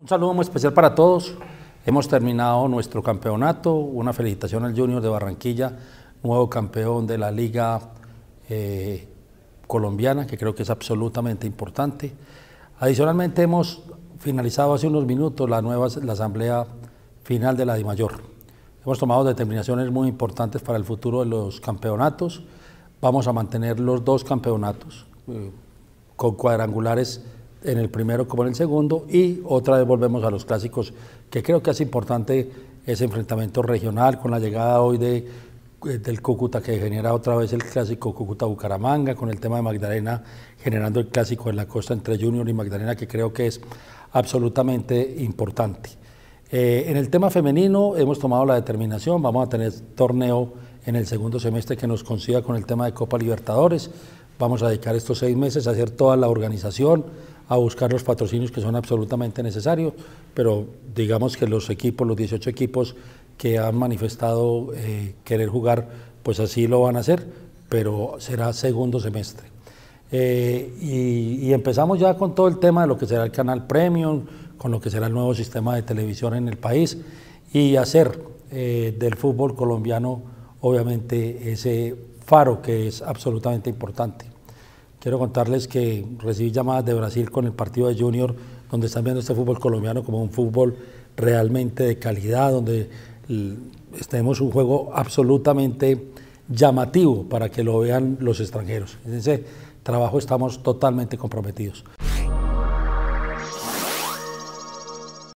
Un saludo muy especial para todos. Hemos terminado nuestro campeonato. Una felicitación al Junior de Barranquilla, nuevo campeón de la Liga eh, Colombiana, que creo que es absolutamente importante. Adicionalmente hemos finalizado hace unos minutos la nueva la asamblea final de la DIMAYOR. Hemos tomado determinaciones muy importantes para el futuro de los campeonatos. Vamos a mantener los dos campeonatos eh, con cuadrangulares en el primero como en el segundo, y otra vez volvemos a los clásicos, que creo que es importante ese enfrentamiento regional con la llegada hoy de, eh, del Cúcuta, que genera otra vez el clásico Cúcuta-Bucaramanga, con el tema de Magdalena, generando el clásico en la costa entre Junior y Magdalena, que creo que es absolutamente importante. Eh, en el tema femenino hemos tomado la determinación, vamos a tener torneo en el segundo semestre que nos consiga con el tema de Copa Libertadores. Vamos a dedicar estos seis meses a hacer toda la organización, a buscar los patrocinios que son absolutamente necesarios, pero digamos que los equipos, los 18 equipos que han manifestado eh, querer jugar, pues así lo van a hacer, pero será segundo semestre. Eh, y, empezamos ya con todo el tema de lo que será el canal Premium, con lo que será el nuevo sistema de televisión en el país y hacer eh, del fútbol colombiano obviamente ese faro que es absolutamente importante. Quiero contarles que recibí llamadas de Brasil con el partido de Junior, donde están viendo este fútbol colombiano como un fútbol realmente de calidad, donde tenemos un juego absolutamente llamativo para que lo vean los extranjeros. En ese trabajo estamos totalmente comprometidos.